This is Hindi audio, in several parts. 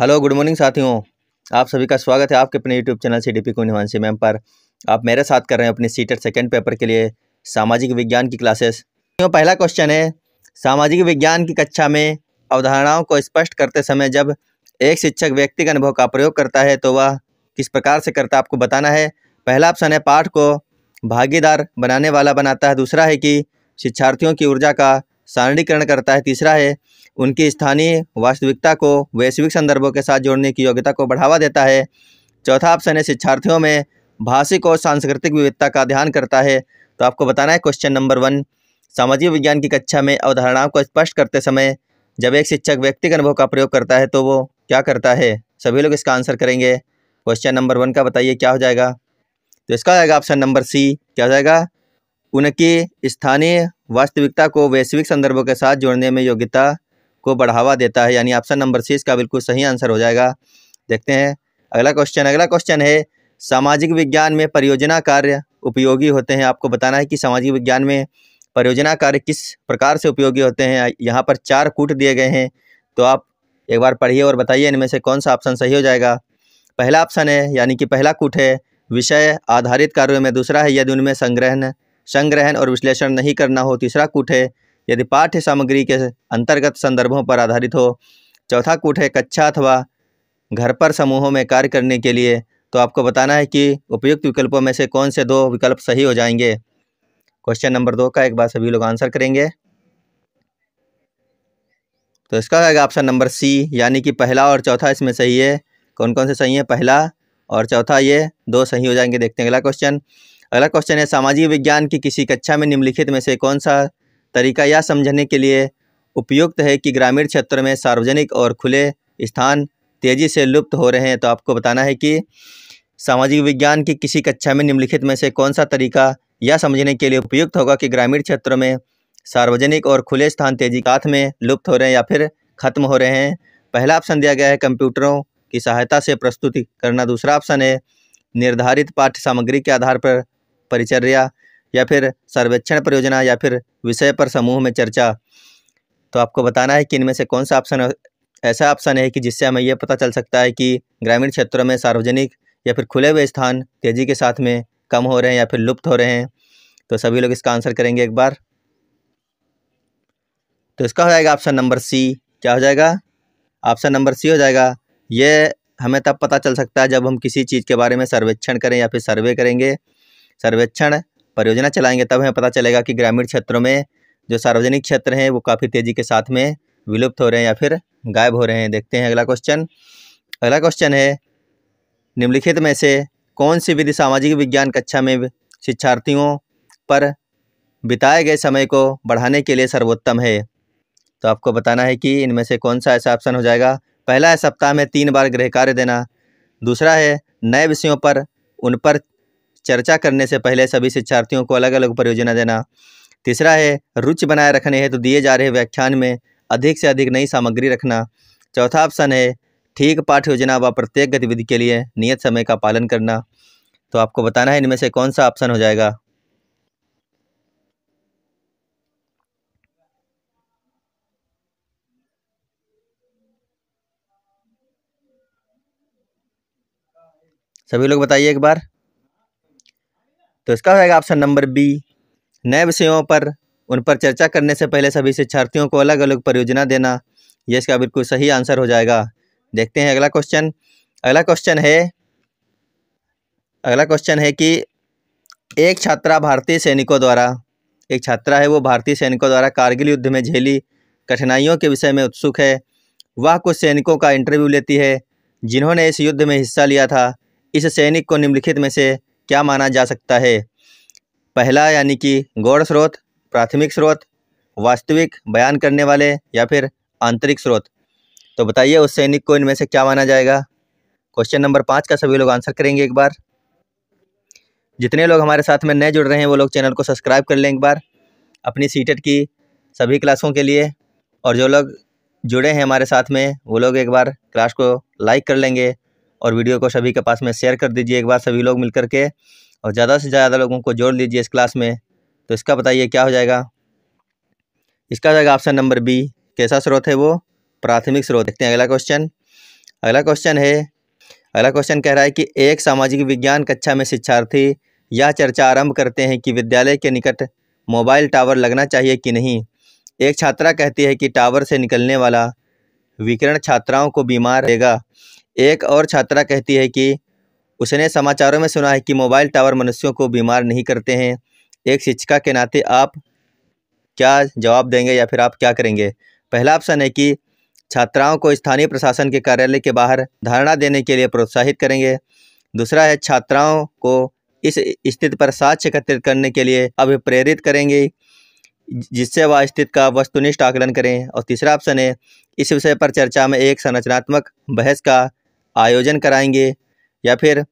हेलो गुड मॉर्निंग साथियों आप सभी का स्वागत है आपके अपने YouTube channel C D P university ma'am पर आप मेरे साथ कर रहे हैं अपने सीटर सेकेंड पेपर के लिए सामाजिक विज्ञान की क्लासेस पहला क्वेश्चन है सामाजिक विज्ञान की कक्षा में अवधारणाओं को स्पष्ट करते समय जब एक शिक्षक व्यक्ति का अनुभव का प्रयोग करता है तो वह किस प्रकार से करता है आपको बताना है पहला ऑप्शन है पाठ को भागीदार बनाने वाला बनाता है दूसरा है कि शिक्षार्थियों की ऊर्जा का सारणीकरण करता है तीसरा है उनकी स्थानीय वास्तविकता को वैश्विक संदर्भों के साथ जोड़ने की योग्यता को बढ़ावा देता है चौथा ऑप्शन है शिक्षार्थियों में भाषिक और सांस्कृतिक विविधता का ध्यान करता है तो आपको बताना है क्वेश्चन नंबर वन सामाजिक विज्ञान की कक्षा में अवधारणाओं को स्पष्ट करते समय जब एक शिक्षक व्यक्तिक अनुभव का प्रयोग करता है तो वो क्या करता है सभी लोग इसका आंसर करेंगे क्वेश्चन नंबर वन का बताइए क्या हो जाएगा तो इसका आएगा ऑप्शन नंबर सी क्या हो जाएगा उनकी स्थानीय वास्तविकता को वैश्विक संदर्भों के साथ जोड़ने में योग्यता को बढ़ावा देता है यानी ऑप्शन नंबर सी इसका बिल्कुल सही आंसर हो जाएगा देखते हैं अगला क्वेश्चन अगला क्वेश्चन है सामाजिक विज्ञान में परियोजना कार्य उपयोगी होते हैं आपको बताना है कि सामाजिक विज्ञान में परियोजना कार्य किस प्रकार से उपयोगी होते हैं यहाँ पर चार कूट दिए गए हैं तो आप एक बार पढ़िए और बताइए इनमें से कौन सा ऑप्शन सही हो जाएगा पहला ऑप्शन है यानी कि पहला कूट है विषय आधारित कार्यों में दूसरा है यदि उनमें संग्रहण संग्रहण और विश्लेषण नहीं करना हो तीसरा कूट है यदि पाठ्य सामग्री के अंतर्गत संदर्भों पर आधारित हो चौथा कूट है कक्षा अथवा घर पर समूहों में कार्य करने के लिए तो आपको बताना है कि उपयुक्त विकल्पों में से कौन से दो विकल्प सही हो जाएंगे क्वेश्चन नंबर दो का एक बार सभी लोग आंसर करेंगे तो इसका ऑप्शन नंबर सी यानी कि पहला और चौथा इसमें सही है कौन कौन से सही है पहला और चौथा ये दो सही हो जाएंगे देखते हैं अगला क्वेश्चन अगला क्वेश्चन है सामाजिक विज्ञान की किसी कक्षा में निम्नलिखित में से कौन सा तरीका यह समझने के लिए उपयुक्त है कि ग्रामीण क्षेत्र में सार्वजनिक और खुले स्थान तेज़ी से लुप्त हो रहे हैं तो आपको बताना है कि सामाजिक विज्ञान की किसी कक्षा में निम्नलिखित में से कौन सा तरीका यह समझने के लिए उपयुक्त होगा कि ग्रामीण क्षेत्रों में सार्वजनिक और खुले स्थान तेजी साथ में लुप्त हो रहे हैं या फिर खत्म हो रहे हैं पहला ऑप्शन दिया गया है कंप्यूटरों की सहायता से प्रस्तुति करना दूसरा ऑप्शन है निर्धारित पाठ्य सामग्री के आधार पर परिचर्या या फिर सर्वेक्षण परियोजना या फिर विषय पर समूह में चर्चा तो आपको बताना है कि इनमें से कौन सा ऑप्शन ऐसा ऑप्शन है कि जिससे हमें यह पता चल सकता है कि ग्रामीण क्षेत्रों में सार्वजनिक या फिर खुले हुए स्थान तेज़ी के साथ में कम हो रहे हैं या फिर लुप्त हो रहे हैं तो सभी लोग इसका आंसर करेंगे एक बार तो इसका हो जाएगा ऑप्शन नंबर सी क्या हो जाएगा ऑप्शन नंबर सी हो जाएगा ये हमें तब पता चल सकता है जब हम किसी चीज़ के बारे में सर्वेक्षण करें या फिर सर्वे करेंगे सर्वेक्षण परियोजना चलाएंगे तब हमें पता चलेगा कि ग्रामीण क्षेत्रों में जो सार्वजनिक क्षेत्र हैं वो काफ़ी तेज़ी के साथ में विलुप्त हो रहे हैं या फिर गायब हो रहे हैं देखते हैं अगला क्वेश्चन अगला क्वेश्चन है निम्नलिखित में से कौन सी विधि सामाजिक विज्ञान कक्षा में शिक्षार्थियों पर बिताए गए समय को बढ़ाने के लिए सर्वोत्तम है तो आपको बताना है कि इनमें से कौन सा ऐसा ऑप्शन हो जाएगा पहला है सप्ताह में तीन बार गृह कार्य देना दूसरा है नए विषयों पर उन पर चर्चा करने से पहले सभी शिक्षार्थियों को अलग अलग परियोजना देना तीसरा है रुचि बनाए रखने हैं तो दिए जा रहे व्याख्यान में अधिक से अधिक नई सामग्री रखना चौथा ऑप्शन है ठीक पाठ योजना व प्रत्येक गतिविधि के लिए नियत समय का पालन करना तो आपको बताना है इनमें से कौन सा ऑप्शन हो जाएगा सभी लोग बताइए एक बार तो इसका होगा ऑप्शन नंबर बी नए विषयों पर उन पर चर्चा करने से पहले सभी शिक्षार्थियों को अलग अलग परियोजना देना यह इसका बिल्कुल सही आंसर हो जाएगा देखते हैं अगला क्वेश्चन अगला क्वेश्चन है अगला क्वेश्चन है कि एक छात्रा भारतीय सैनिकों द्वारा एक छात्रा है वो भारतीय सैनिकों द्वारा कारगिल युद्ध में झेली कठिनाइयों के विषय में उत्सुक है वह कुछ सैनिकों का इंटरव्यू लेती है जिन्होंने इस युद्ध में हिस्सा लिया था इस सैनिक को निम्नलिखित में से क्या माना जा सकता है पहला यानी कि गौड़ स्रोत प्राथमिक स्रोत वास्तविक बयान करने वाले या फिर आंतरिक स्रोत तो बताइए उस सैनिक को इनमें से क्या माना जाएगा क्वेश्चन नंबर पाँच का सभी लोग आंसर करेंगे एक बार जितने लोग हमारे साथ में नए जुड़ रहे हैं वो लोग चैनल को सब्सक्राइब कर लें एक बार अपनी सीटेट की सभी क्लासों के लिए और जो लोग जुड़े हैं हमारे साथ में वो लोग एक बार क्लास को लाइक कर लेंगे और वीडियो को सभी के पास में शेयर कर दीजिए एक बार सभी लोग मिल के और ज़्यादा से ज़्यादा लोगों को जोड़ लीजिए इस क्लास में तो इसका बताइए क्या हो जाएगा इसका हो जाएगा ऑप्शन नंबर बी कैसा स्रोत है वो प्राथमिक स्रोत देखते हैं अगला क्वेश्चन अगला क्वेश्चन है अगला क्वेश्चन कह रहा है कि एक सामाजिक विज्ञान कक्षा में शिक्षार्थी यह चर्चा आरंभ करते हैं कि विद्यालय के निकट मोबाइल टावर लगना चाहिए कि नहीं एक छात्रा कहती है कि टावर से निकलने वाला विकिरण छात्राओं को बीमार रहेगा एक और छात्रा कहती है कि उसने समाचारों में सुना है कि मोबाइल टावर मनुष्यों को बीमार नहीं करते हैं एक शिक्षिका के नाते आप क्या जवाब देंगे या फिर आप क्या करेंगे पहला ऑप्शन है कि छात्राओं को स्थानीय प्रशासन के कार्यालय के बाहर धारणा देने के लिए प्रोत्साहित करेंगे दूसरा है छात्राओं को इस स्थिति पर साक्ष्य एकत्रित करने के लिए अभिप्रेरित करेंगे जिससे वह स्थिति का वस्तुनिष्ठ आकलन करें और तीसरा ऑप्शन है इस विषय पर चर्चा में एक संरचनात्मक बहस का आयोजन कराएंगे या फिर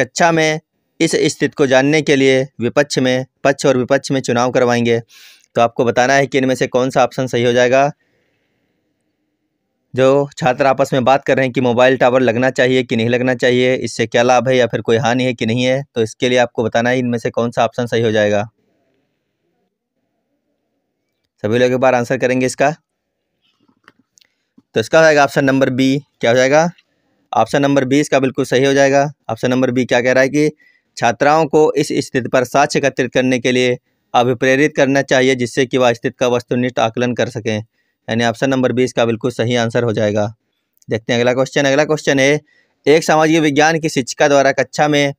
कक्षा में इस स्थिति को जानने के लिए विपक्ष में पक्ष और विपक्ष में चुनाव करवाएंगे तो आपको बताना है कि इनमें से कौन सा ऑप्शन सही हो जाएगा जो छात्र आपस में बात कर रहे हैं कि मोबाइल टावर लगना चाहिए कि नहीं लगना चाहिए इससे क्या लाभ है या फिर कोई हानि है कि नहीं है तो इसके लिए आपको बताना है इनमें से कौन सा ऑप्शन सही हो जाएगा सभी लोग एक बार आंसर करेंगे इसका तो इसका हो जाएगा ऑप्शन नंबर बी क्या हो जाएगा ऑप्शन नंबर बी इसका बिल्कुल सही हो जाएगा ऑप्शन नंबर बी क्या कह रहा है कि छात्राओं को इस स्थिति पर साक्ष एकत्रित करने के लिए अभिप्रेरित करना चाहिए जिससे कि वह स्थिति का वस्तुनिष्ठ आकलन कर सकें यानी ऑप्शन नंबर बी इसका बिल्कुल सही आंसर हो जाएगा देखते हैं अगला क्वेश्चन अगला क्वेश्चन है एक सामाजिक विज्ञान की शिक्षिका द्वारा कक्षा में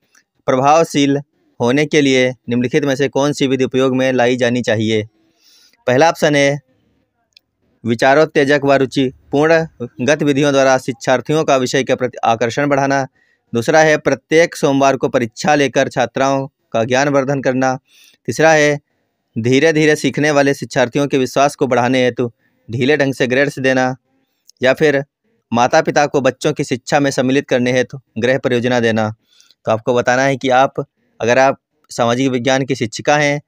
प्रभावशील होने के लिए निम्नलिखित में से कौन सी विधि उपयोग में लाई जानी चाहिए पहला ऑप्शन है विचारोत्तेजक व रुचि पूर्ण गतिविधियों द्वारा शिक्षार्थियों का विषय के प्रति आकर्षण बढ़ाना दूसरा है प्रत्येक सोमवार को परीक्षा लेकर छात्राओं का ज्ञानवर्धन करना तीसरा है धीरे धीरे सीखने वाले शिक्षार्थियों के विश्वास को बढ़ाने हेतु ढीले ढंग से ग्रेड्स देना या फिर माता पिता को बच्चों की शिक्षा में सम्मिलित करने हेतु गृह परियोजना देना तो आपको बताना है कि आप अगर आप सामाजिक विज्ञान की शिक्षिका हैं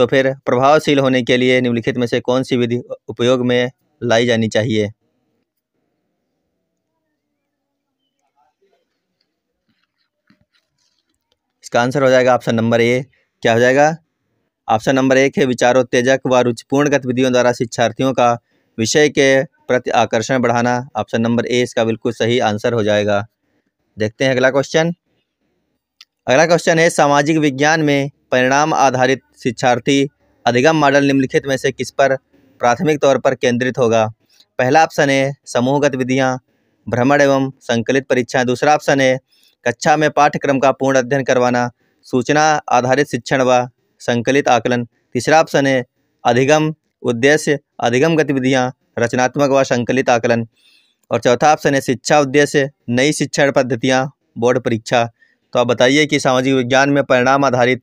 तो फिर प्रभावशील होने के लिए निम्नलिखित में से कौन सी विधि उपयोग में लाई जानी चाहिए इसका आंसर हो जाएगा ऑप्शन नंबर ए क्या हो जाएगा ऑप्शन नंबर एक है विचारोत्तेजक व रुचिपूर्ण गतिविधियों द्वारा शिक्षार्थियों का विषय के प्रति आकर्षण बढ़ाना ऑप्शन नंबर ए इसका बिल्कुल सही आंसर हो जाएगा देखते हैं अगला क्वेश्चन अगला क्वेश्चन है सामाजिक विज्ञान में परिणाम आधारित शिक्षार्थी अधिगम मॉडल निम्नलिखित में से किस पर प्राथमिक तौर पर केंद्रित होगा पहला ऑप्शन है समूह गतिविधियाँ भ्रमण एवं संकलित परीक्षाएं दूसरा ऑप्शन है कक्षा में पाठ्यक्रम का पूर्ण अध्ययन करवाना सूचना आधारित शिक्षण व संकलित आकलन तीसरा ऑप्शन है अधिगम उद्देश्य अधिगम गतिविधियाँ रचनात्मक व संकलित आकलन और चौथा ऑप्शन है शिक्षा उद्देश्य नई शिक्षण पद्धतियाँ बोर्ड परीक्षा तो आप बताइए कि सामाजिक विज्ञान में परिणाम आधारित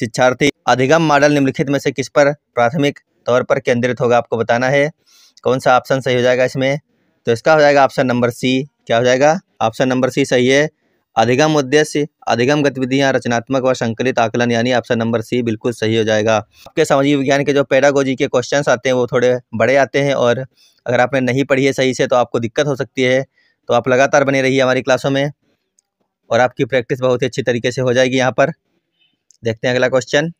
शिक्षार्थी अधिगम मॉडल निम्नलिखित में से किस पर प्राथमिक तौर पर केंद्रित होगा आपको बताना है कौन सा ऑप्शन सही हो जाएगा इसमें तो इसका हो जाएगा ऑप्शन नंबर सी क्या हो जाएगा ऑप्शन नंबर सी सही है अधिगम उद्देश्य अधिगम गतिविधियां रचनात्मक व संकलित आकलन यानी ऑप्शन नंबर सी बिल्कुल सही हो जाएगा आपके सामाजिक विज्ञान के जो पैडागोजी के क्वेश्चंस आते हैं वो थोड़े बड़े आते हैं और अगर आपने नहीं पढ़ी है सही से तो आपको दिक्कत हो सकती है तो आप लगातार बने रहिए हमारी क्लासों में और आपकी प्रैक्टिस बहुत ही अच्छी तरीके से हो जाएगी यहाँ पर देखते हैं अगला क्वेश्चन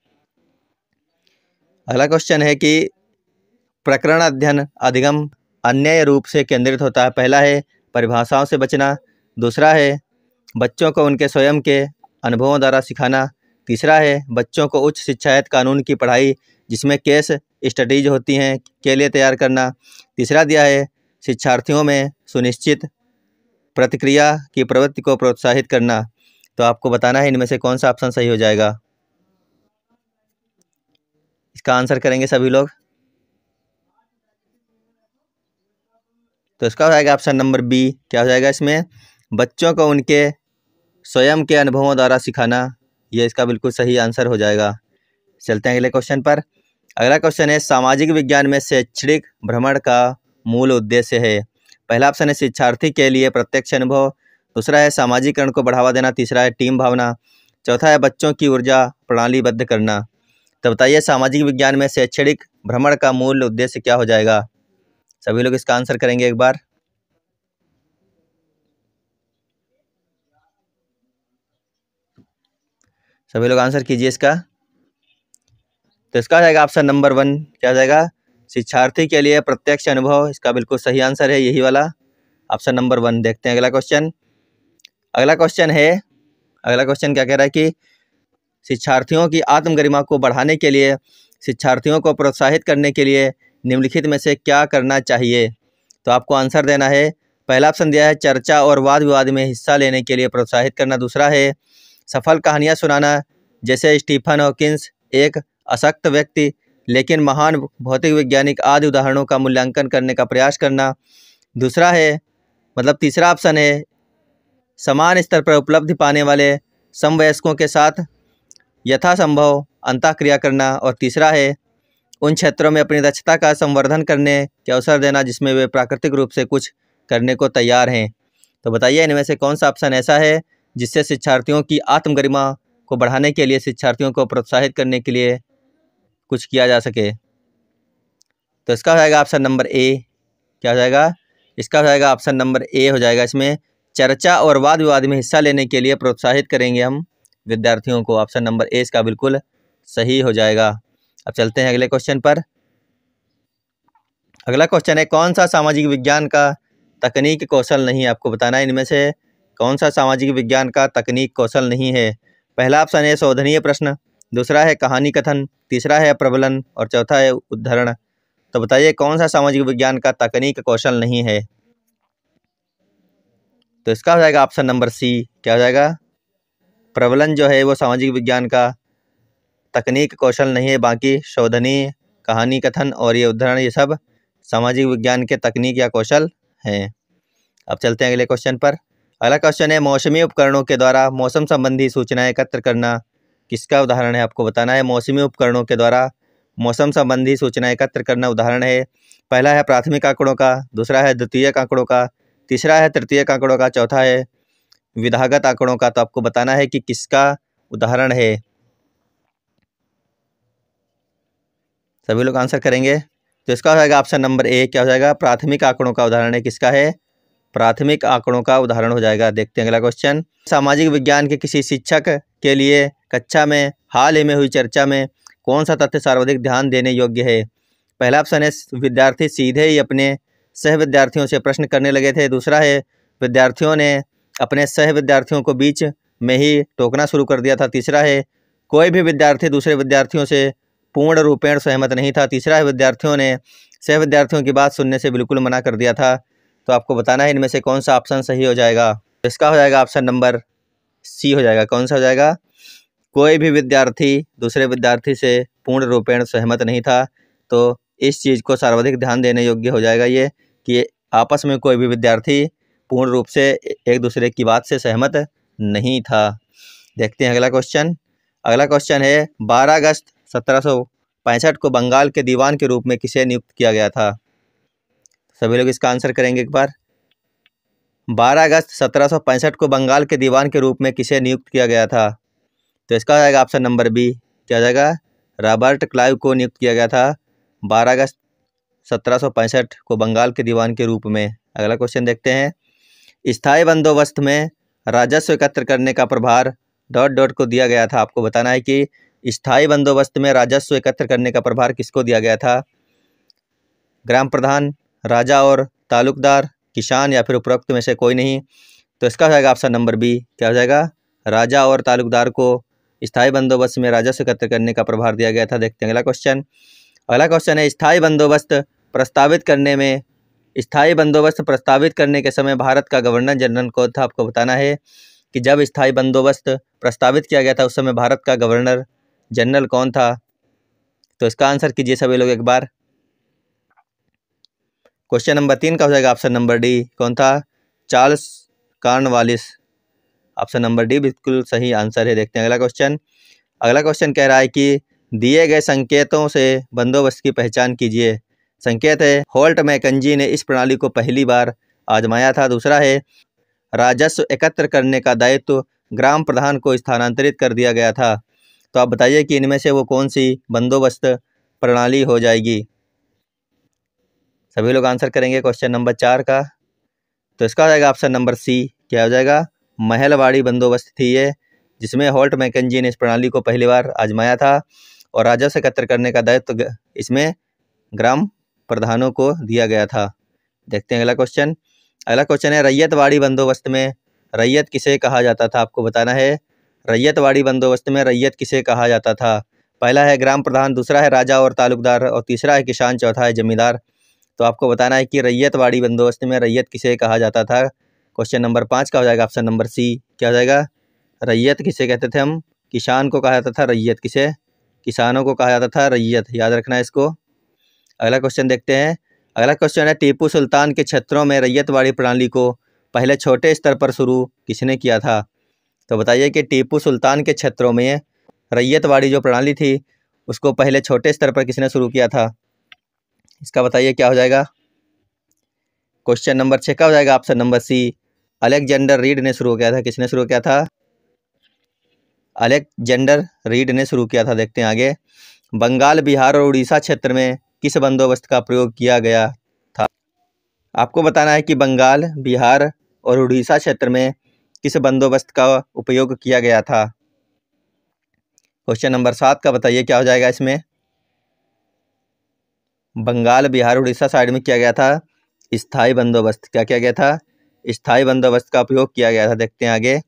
अगला क्वेश्चन है कि प्रकरण अध्ययन अधिगम अन्य रूप से केंद्रित होता है पहला है परिभाषाओं से बचना दूसरा है बच्चों को उनके स्वयं के अनुभवों द्वारा सिखाना तीसरा है बच्चों को उच्च शिक्षायत कानून की पढ़ाई जिसमें केस स्टडीज होती हैं के लिए तैयार करना तीसरा दिया है शिक्षार्थियों में सुनिश्चित प्रतिक्रिया की प्रवृत्ति को प्रोत्साहित करना तो आपको बताना है इनमें से कौन सा ऑप्शन सही हो जाएगा इसका आंसर करेंगे सभी लोग तो इसका हो जाएगा ऑप्शन नंबर बी क्या हो जाएगा इसमें बच्चों को उनके स्वयं के अनुभवों द्वारा सिखाना ये इसका बिल्कुल सही आंसर हो जाएगा चलते हैं अगले क्वेश्चन पर अगला क्वेश्चन है सामाजिक विज्ञान में शैक्षणिक भ्रमण का मूल उद्देश्य है पहला ऑप्शन है शिक्षार्थी के लिए प्रत्यक्ष अनुभव दूसरा है सामाजिकरण को बढ़ावा देना तीसरा है टीम भावना चौथा है बच्चों की ऊर्जा प्रणालीबद्ध करना तो बताइए सामाजिक विज्ञान में शैक्षणिक भ्रमण का मूल उद्देश्य क्या हो जाएगा सभी लोग इसका आंसर करेंगे एक बार सभी लोग आंसर कीजिए इसका तो इसका जाएगा ऑप्शन नंबर वन क्या जाएगा शिक्षार्थी के लिए प्रत्यक्ष अनुभव इसका बिल्कुल सही आंसर है यही वाला ऑप्शन नंबर वन देखते हैं अगला क्वेश्चन अगला क्वेश्चन है अगला क्वेश्चन क्या कह रहा है कि शिक्षार्थियों की आत्मगरिमा को बढ़ाने के लिए शिक्षार्थियों को प्रोत्साहित करने के लिए निम्नलिखित में से क्या करना चाहिए तो आपको आंसर देना है पहला ऑप्शन दिया है चर्चा और वाद विवाद में हिस्सा लेने के लिए प्रोत्साहित करना दूसरा है सफल कहानियाँ सुनाना जैसे स्टीफन हॉकिंस एक अशक्त व्यक्ति लेकिन महान भौतिक वैज्ञानिक आदि उदाहरणों का मूल्यांकन करने का प्रयास करना दूसरा है मतलब तीसरा ऑप्शन है समान स्तर पर उपलब्धि पाने वाले समवयस्कों के साथ यथासंभव अंत क्रिया करना और तीसरा है उन क्षेत्रों में अपनी दक्षता का संवर्धन करने के अवसर देना जिसमें वे प्राकृतिक रूप से कुछ करने को तैयार हैं तो बताइए इनमें से कौन सा ऑप्शन ऐसा है जिससे शिक्षार्थियों की आत्मगरिमा को बढ़ाने के लिए शिक्षार्थियों को प्रोत्साहित करने के लिए कुछ किया जा सके तो इसका हो जाएगा ऑप्शन नंबर ए क्या हो जाएगा इसका हो जाएगा ऑप्शन नंबर ए हो जाएगा इसमें चर्चा और वाद विवाद में हिस्सा लेने के लिए प्रोत्साहित करेंगे हम विद्यार्थियों को ऑप्शन नंबर ए इसका बिल्कुल सही हो जाएगा अब चलते हैं अगले क्वेश्चन पर अगला क्वेश्चन है कौन सा सामाजिक विज्ञान का तकनीक कौशल नहीं है आपको बताना है इनमें से कौन सा सामाजिक विज्ञान का तकनीक कौशल नहीं है पहला ऑप्शन है शोधनीय प्रश्न दूसरा है कहानी कथन तीसरा है प्रबलन और चौथा है उद्धरण तो बताइए कौन सा सामाजिक विज्ञान का तकनीक कौशल नहीं है तो इसका हो जाएगा ऑप्शन नंबर सी क्या हो जाएगा प्रबलन जो है वो सामाजिक विज्ञान का तकनीक कौशल नहीं है बाकी शोधनीय कहानी कथन और ये उदाहरण ये सब सामाजिक विज्ञान के तकनीक या कौशल हैं अब चलते हैं अगले क्वेश्चन पर अगला क्वेश्चन है मौसमी उपकरणों के द्वारा मौसम संबंधी सूचनाएं एकत्र करना किसका उदाहरण है आपको बताना है मौसमी उपकरणों के द्वारा मौसम संबंधी सूचनाएं एकत्र करना उदाहरण है पहला है प्राथमिक आंकड़ों का दूसरा है द्वितीयक आंकड़ों का तीसरा है तृतीयक आंकड़ों का चौथा है विधागत आंकड़ों का तो आपको बताना है कि किसका उदाहरण है सभी लोग आंसर करेंगे तो इसका हो जाएगा ऑप्शन नंबर ए क्या हो जाएगा प्राथमिक आंकड़ों का उदाहरण है किसका है प्राथमिक आंकड़ों का उदाहरण हो जाएगा देखते हैं अगला क्वेश्चन सामाजिक विज्ञान के किसी शिक्षक के लिए कक्षा में हाल ही में हुई चर्चा में कौन सा तथ्य सर्वाधिक ध्यान देने योग्य है पहला ऑप्शन है विद्यार्थी सीधे ही अपने सह विद्यार्थियों से प्रश्न करने लगे थे दूसरा है विद्यार्थियों ने अपने सह विद्यार्थियों को बीच में ही टोकना शुरू कर दिया था तीसरा है कोई भी विद्यार्थी दूसरे विद्यार्थियों से पूर्ण रूपेण सहमत नहीं था तीसरा है विद्यार्थियों ने सह विद्यार्थियों की बात सुनने से बिल्कुल मना कर दिया था तो आपको बताना है इनमें से कौन सा ऑप्शन सही हो जाएगा तो इसका हो जाएगा ऑप्शन नंबर सी हो जाएगा कौन सा हो जाएगा कोई भी विद्यार्थी दूसरे विद्यार्थी से पूर्ण रूपेण सहमत नहीं था तो इस चीज़ को सर्वाधिक ध्यान देने योग्य हो जाएगा ये कि आपस में कोई भी विद्यार्थी पूर्ण रूप से एक दूसरे की बात से सहमत नहीं था देखते हैं अगला क्वेश्चन अगला क्वेश्चन है बारह अगस्त सत्रह को बंगाल के दीवान के रूप में किसे नियुक्त किया गया था सभी लोग इसका आंसर करेंगे एक बार 12 अगस्त 1765 को बंगाल के दीवान के रूप में किसे नियुक्त किया गया था तो इसका आ जाएगा ऑप्शन नंबर बी क्या जाएगा रॉबर्ट क्लाइव को नियुक्त किया गया था बारह अगस्त सत्रह को बंगाल के दीवान के रूप में अगला क्वेश्चन देखते हैं स्थायी बंदोबस्त में राजस्व एकत्र करने का प्रभार डॉट डॉट को दिया गया था आपको बताना है कि स्थायी बंदोबस्त में राजस्व एकत्र करने का प्रभार किसको दिया गया था ग्राम प्रधान राजा और तालुकदार किसान या फिर उपरोक्त में से कोई नहीं तो इसका हो जाएगा ऑप्शन नंबर बी क्या हो जाएगा राजा और तालुकदार को स्थायी बंदोबस्त में राजस्व एकत्र करने का प्रभार दिया गया था देखते हैं अगला क्वेश्चन अगला क्वेश्चन है स्थायी बंदोबस्त प्रस्तावित करने में स्थायी बंदोबस्त प्रस्तावित करने के समय भारत का गवर्नर जनरल कौन था आपको बताना है कि जब स्थायी बंदोबस्त प्रस्तावित किया गया था उस समय भारत का गवर्नर जनरल कौन था तो इसका आंसर कीजिए सभी लोग एक बार क्वेश्चन नंबर तीन का हो जाएगा ऑप्शन नंबर डी कौन था Charles Cornwallis option number D बिल्कुल सही आंसर है देखते हैं अगला क्वेश्चन अगला क्वेश्चन कह रहा है कि दिए गए संकेतों से बंदोबस्त की पहचान कीजिए संकेत है होल्ट मैकंजी ने इस प्रणाली को पहली बार आजमाया था दूसरा है राजस्व एकत्र करने का दायित्व ग्राम प्रधान को स्थानांतरित कर दिया गया था तो आप बताइए कि इनमें से वो कौन सी बंदोबस्त प्रणाली हो जाएगी सभी लोग आंसर करेंगे क्वेश्चन नंबर चार का तो इसका हो जाएगा ऑप्शन नंबर सी क्या हो जाएगा महलवाड़ी बंदोबस्त थी ये जिसमें होल्ट मैकनजी ने इस प्रणाली को पहली बार आजमाया था और राजस्व एकत्र करने का दायित्व तो इसमें ग्राम प्रधानों को दिया गया था देखते हैं अगला क्वेश्चन अगला क्वेश्चन है रैयत वाड़ी बंदोबस्त में रैयत किसे कहा जाता था आपको बताना है रैयत वाड़ी बंदोबस्त में रैयत किसे कहा जाता था पहला है ग्राम प्रधान दूसरा है राजा और तालुकदार और तीसरा है किसान चौथा है जमींदार तो आपको बताना है कि वाड़ी बंदोबस्त में रैयत किसे कहा जाता था क्वेश्चन नंबर पाँच का हो जाएगा ऑप्शन नंबर सी क्या हो जाएगा रैयत किसे कहते थे हम किसान को कहा जाता था रैयत किसे किसानों को कहा जाता था रैयत याद रखना है इसको अगला क्वेश्चन देखते हैं अगला क्वेश्चन है टीपू सुल्तान के क्षेत्रों में रैयतवाड़ी प्रणाली को पहले छोटे स्तर पर शुरू किसने किया था तो बताइए कि टीपू सुल्तान के क्षेत्रों में रैयतवाड़ी जो प्रणाली थी उसको पहले छोटे स्तर पर किसने शुरू किया था इसका बताइए क्या हो जाएगा क्वेश्चन नंबर छः का हो जाएगा option number C Alexander Read ने शुरू किया था किसने शुरू किया था अलेक्जेंडर रीड ने शुरू किया था देखते हैं आगे बंगाल बिहार और उड़ीसा क्षेत्र में किस बंदोबस्त का प्रयोग किया गया था आपको बताना है कि बंगाल बिहार और उड़ीसा क्षेत्र में किस बंदोबस्त का उपयोग किया गया था क्वेश्चन नंबर सात का बताइए क्या हो जाएगा इसमें बंगाल बिहार उड़ीसा साइड में किया गया था स्थाई बंदोबस्त क्या किया गया था स्थाई बंदोबस्त का उपयोग किया गया था देखते हैं आगे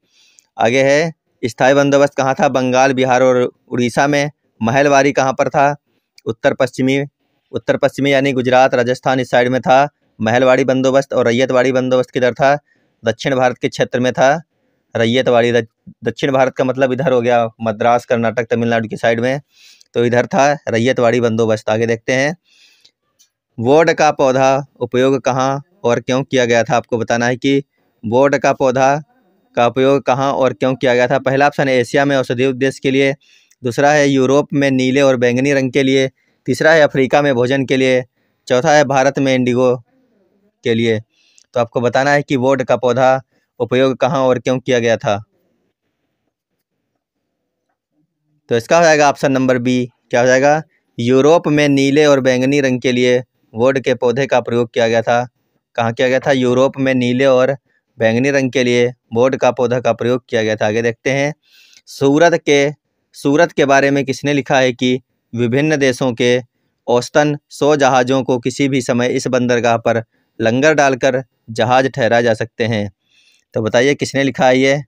आगे है स्थाई बंदोबस्त कहाँ था बंगाल बिहार और उड़ीसा में महलवारी कहाँ पर था उत्तर पश्चिमी उत्तर पश्चिमी यानी गुजरात राजस्थान इस साइड में था महलवाड़ी बंदोबस्त और रैयतवाड़ी बंदोबस्त किधर था दक्षिण भारत के क्षेत्र में था रैयतवाड़ी दक्षिण भारत का मतलब इधर हो गया मद्रास कर्नाटक तमिलनाडु की साइड में तो इधर था रैयतवाड़ी बंदोबस्त आगे देखते हैं वोड का पौधा उपयोग कहाँ और क्यों किया गया था आपको बताना है कि वोड का पौधा का उपयोग कहाँ और क्यों किया गया था पहला ऑप्शन है एशिया में औषधि उद्देश्य के लिए दूसरा है यूरोप में नीले और बैंगनी रंग के लिए तीसरा है अफ्रीका में भोजन के लिए चौथा है भारत में इंडिगो के लिए तो आपको बताना है कि वोड का पौधा उपयोग कहाँ और क्यों किया गया था तो इसका हो जाएगा ऑप्शन नंबर बी क्या हो जाएगा यूरोप में नीले और बैंगनी रंग के लिए वोड के पौधे का प्रयोग किया गया था कहाँ किया गया था यूरोप में नीले और बैंगनी रंग के लिए वोड का पौधा का प्रयोग किया गया था आगे देखते हैं सूरत के सूरत के बारे में किसने लिखा है कि विभिन्न देशों के औसतन सौ जहाज़ों को किसी भी समय इस बंदरगाह पर लंगर डालकर जहाज़ ठहरा जा सकते हैं तो बताइए किसने लिखा है ये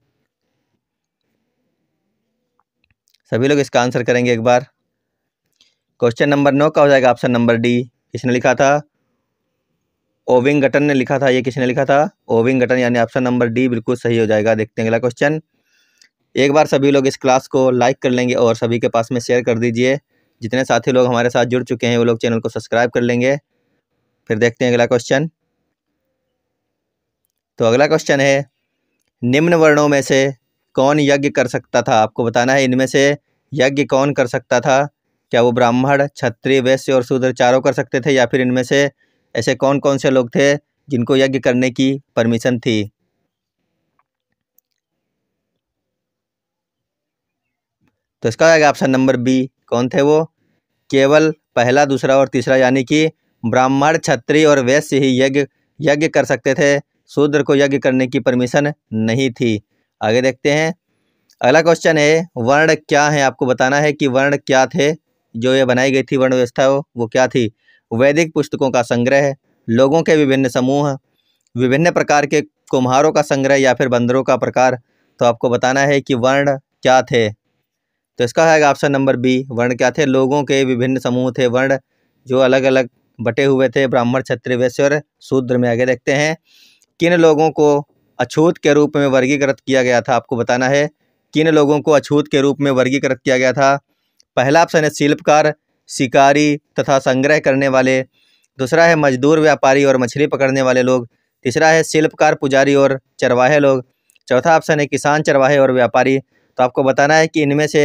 सभी लोग इसका आंसर करेंगे एक बार क्वेश्चन नंबर नौ का हो जाएगा ऑप्शन नंबर डी किसने लिखा था ओविंग गटन ने लिखा था ये किसने लिखा था ओविंग गटन यानी ऑप्शन नंबर डी बिल्कुल सही हो जाएगा देखते हैं अगला क्वेश्चन एक बार सभी लोग इस क्लास को लाइक कर लेंगे और सभी के पास में शेयर कर दीजिए जितने साथी लोग हमारे साथ जुड़ चुके हैं वो लोग चैनल को सब्सक्राइब कर लेंगे फिर देखते हैं अगला क्वेश्चन तो अगला क्वेश्चन है निम्न वर्णों में से कौन यज्ञ कर सकता था आपको बताना है इनमें से यज्ञ कौन कर सकता था क्या वो ब्राह्मण क्षत्रिय वैश्य और शूद्र चारों कर सकते थे या फिर इनमें से ऐसे कौन कौन से लोग थे जिनको यज्ञ करने की परमिशन थी तो इसका आएगा ऑप्शन नंबर बी कौन थे वो केवल पहला दूसरा और तीसरा यानी कि ब्राह्मण छत्री और वैश्य ही यज्ञ यज्ञ कर सकते थे शूद्र को यज्ञ करने की परमिशन नहीं थी आगे देखते हैं अगला क्वेश्चन है वर्ण क्या है आपको बताना है कि वर्ण क्या थे जो ये बनाई गई थी वर्ण व्यवस्था वो क्या थी वैदिक पुस्तकों का संग्रह लोगों के विभिन्न समूह विभिन्न प्रकार के कुम्हारों का संग्रह या फिर बंदरों का प्रकार तो आपको बताना है कि वर्ण क्या थे तो इसका है ऑप्शन नंबर बी वर्ण क्या थे लोगों के विभिन्न समूह थे वर्ण जो अलग अलग बटे हुए थे ब्राह्मण क्षत्रिय वैश्य और शूद्र में आगे देखते हैं किन लोगों को अछूत के रूप में वर्गीकृत किया गया था आपको बताना है किन लोगों को अछूत के रूप में वर्गीकृत किया गया था पहला ऑप्शन है शिल्पकार शिकारी तथा संग्रह करने वाले दूसरा है मजदूर व्यापारी और मछली पकड़ने वाले लोग तीसरा है शिल्पकार पुजारी और चरवाहे लोग चौथा ऑप्शन है किसान चरवाहे और व्यापारी तो आपको बताना है कि इनमें से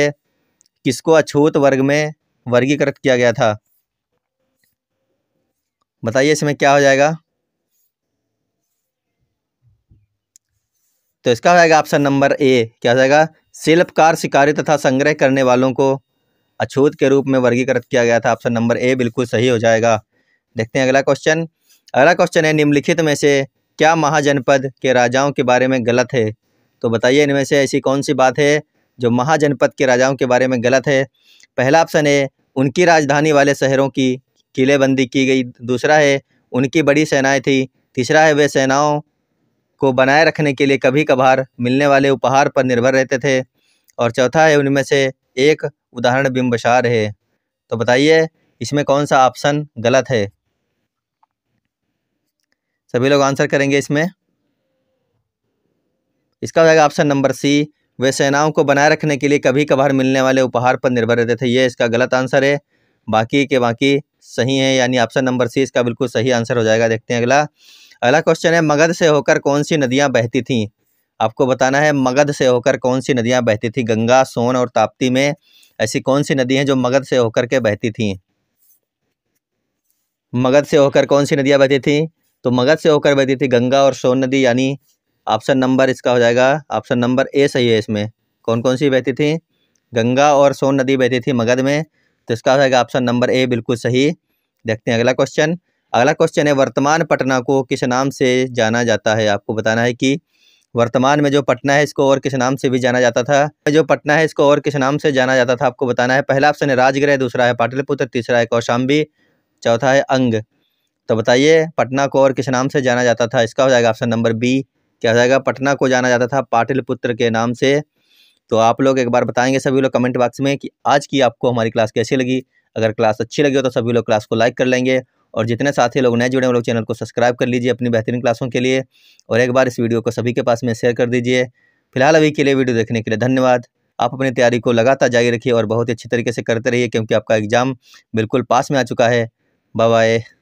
किसको अछूत वर्ग में वर्गीकृत किया गया था बताइए इसमें क्या हो जाएगा तो इसका हो जाएगा ऑप्शन नंबर ए क्या हो जाएगा शिल्पकार शिकारी तथा संग्रह करने वालों को अछूत के रूप में वर्गीकृत किया गया था ऑप्शन नंबर ए बिल्कुल सही हो जाएगा देखते हैं अगला क्वेश्चन अगला क्वेश्चन है निम्नलिखित में से क्या महाजनपद के राजाओं के बारे में गलत है तो बताइए इनमें से ऐसी कौन सी बात है जो महाजनपद के राजाओं के बारे में गलत है पहला ऑप्शन है उनकी राजधानी वाले शहरों की किलेबंदी की गई दूसरा है उनकी बड़ी सेनाएं थी तीसरा है वे सेनाओं को बनाए रखने के लिए कभी कभार मिलने वाले उपहार पर निर्भर रहते थे और चौथा है उनमें से एक उदाहरण बिम्बसार है तो बताइए इसमें कौन सा ऑप्शन गलत है सभी लोग आंसर करेंगे इसमें इसका हो जाएगा ऑप्शन नंबर सी वे सेनाओं को बनाए रखने के लिए कभी कभार मिलने वाले उपहार पर निर्भर रहते थे ये इसका गलत आंसर है बाकी के बाकी सही है यानी ऑप्शन नंबर सी इसका बिल्कुल सही आंसर हो जाएगा देखते हैं अगला अगला क्वेश्चन है मगध से होकर कौन सी नदियाँ बहती थीं आपको बताना है मगध से होकर कौन सी नदियाँ बहती थी गंगा सोन और ताप्ती में ऐसी कौन सी नदी हैं जो मगध से होकर के बहती थीं मगध से होकर कौन सी नदियाँ बहती थीं तो मगध से होकर बहती थी गंगा और सोन नदी यानी ऑप्शन नंबर इसका हो जाएगा ऑप्शन नंबर ए सही है इसमें कौन कौन सी बहती थी गंगा और सोन नदी बहती थी मगध में तो इसका हो जाएगा ऑप्शन नंबर ए बिल्कुल सही देखते हैं अगला क्वेश्चन अगला क्वेश्चन है वर्तमान पटना को किस नाम से जाना जाता है आपको बताना है कि वर्तमान में जो पटना है इसको और किस नाम से भी जाना जाता था जो पटना है इसको और किस नाम से जाना जाता था आपको बताना है पहला ऑप्शन है राजगृह दूसरा है पाटलिपुत्र तीसरा है कौशाम्बी चौथा है अंग तो बताइए पटना को और किस नाम से जाना जाता था इसका हो जाएगा ऑप्शन नंबर बी क्या जाएगा पटना को जाना जाता था पाटिलपुत्र के नाम से तो आप लोग एक बार बताएंगे सभी लोग कमेंट बॉक्स में कि आज की आपको हमारी क्लास कैसी लगी अगर क्लास अच्छी लगी हो तो सभी लोग क्लास को लाइक कर लेंगे और जितने साथी लोग नए जुड़े हैं लोग चैनल को सब्सक्राइब कर लीजिए अपनी बेहतरीन क्लासों के लिए और एक बार इस वीडियो को सभी के पास में शेयर कर दीजिए फिलहाल अभी के लिए वीडियो देखने के लिए धन्यवाद आप अपनी तैयारी को लगातार जारी रखिए और बहुत ही अच्छी तरीके से करते रहिए क्योंकि आपका एग्ज़ाम बिल्कुल पास में आ चुका है बाय